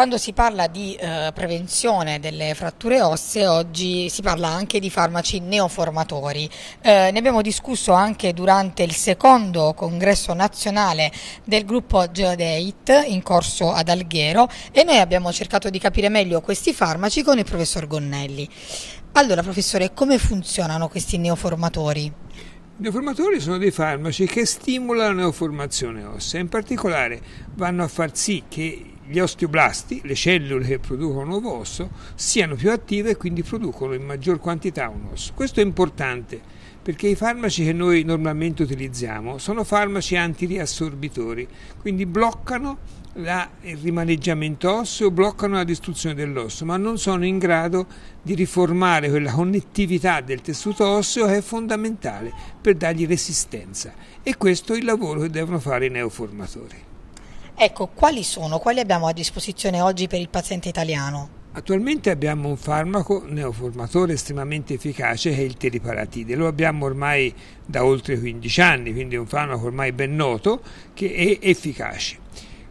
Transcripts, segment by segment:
Quando si parla di eh, prevenzione delle fratture ossee, oggi si parla anche di farmaci neoformatori. Eh, ne abbiamo discusso anche durante il secondo congresso nazionale del gruppo Geodate in corso ad Alghero e noi abbiamo cercato di capire meglio questi farmaci con il professor Gonnelli. Allora, professore, come funzionano questi neoformatori? I neoformatori sono dei farmaci che stimolano la neoformazione ossea, in particolare vanno a far sì che gli osteoblasti, le cellule che producono nuovo osso, siano più attive e quindi producono in maggior quantità un osso. Questo è importante perché i farmaci che noi normalmente utilizziamo sono farmaci antiriassorbitori, quindi bloccano la, il rimaneggiamento osseo, bloccano la distruzione dell'osso, ma non sono in grado di riformare quella connettività del tessuto osseo che è fondamentale per dargli resistenza. E questo è il lavoro che devono fare i neoformatori. Ecco, quali sono, quali abbiamo a disposizione oggi per il paziente italiano? Attualmente abbiamo un farmaco neoformatore estremamente efficace che è il teriparatide, lo abbiamo ormai da oltre 15 anni, quindi è un farmaco ormai ben noto che è efficace.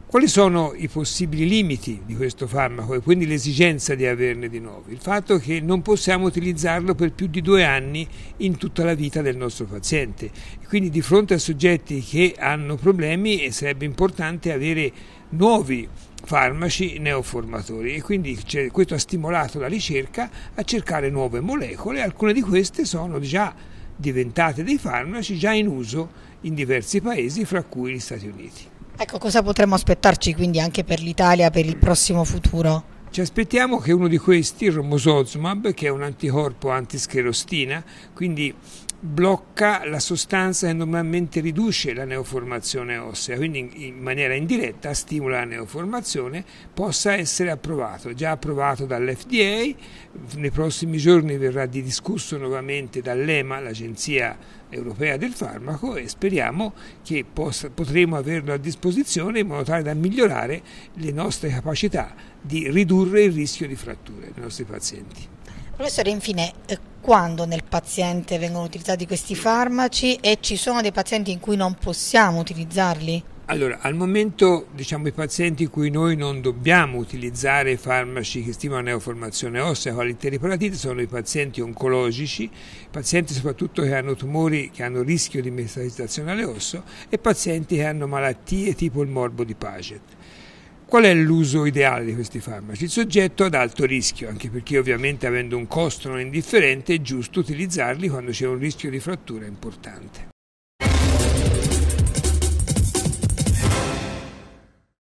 Quali sono i possibili limiti di questo farmaco e quindi l'esigenza di averne di nuovi? Il fatto che non possiamo utilizzarlo per più di due anni in tutta la vita del nostro paziente. Quindi di fronte a soggetti che hanno problemi eh, sarebbe importante avere nuovi farmaci neoformatori e quindi questo ha stimolato la ricerca a cercare nuove molecole, alcune di queste sono già diventate dei farmaci già in uso in diversi paesi, fra cui gli Stati Uniti. Ecco, cosa potremmo aspettarci quindi anche per l'Italia per il prossimo futuro? Ci aspettiamo che uno di questi, il romosozumab, che è un anticorpo antischlerostina, quindi blocca la sostanza che normalmente riduce la neoformazione ossea, quindi in maniera indiretta stimola la neoformazione, possa essere approvato, già approvato dall'FDA, nei prossimi giorni verrà discusso nuovamente dall'EMA, l'Agenzia europea del farmaco, e speriamo che possa, potremo averlo a disposizione in modo tale da migliorare le nostre capacità di ridurre il rischio di fratture nei nostri pazienti. Professore, infine, eh, quando nel paziente vengono utilizzati questi farmaci e ci sono dei pazienti in cui non possiamo utilizzarli? Allora, al momento diciamo i pazienti in cui noi non dobbiamo utilizzare farmaci che stimano la neoformazione ossea o l'enteroparatite sono i pazienti oncologici, pazienti soprattutto che hanno tumori che hanno rischio di metastasizzazione all'osso e pazienti che hanno malattie tipo il morbo di Paget. Qual è l'uso ideale di questi farmaci? Il soggetto ad alto rischio, anche perché ovviamente avendo un costo non indifferente è giusto utilizzarli quando c'è un rischio di frattura importante.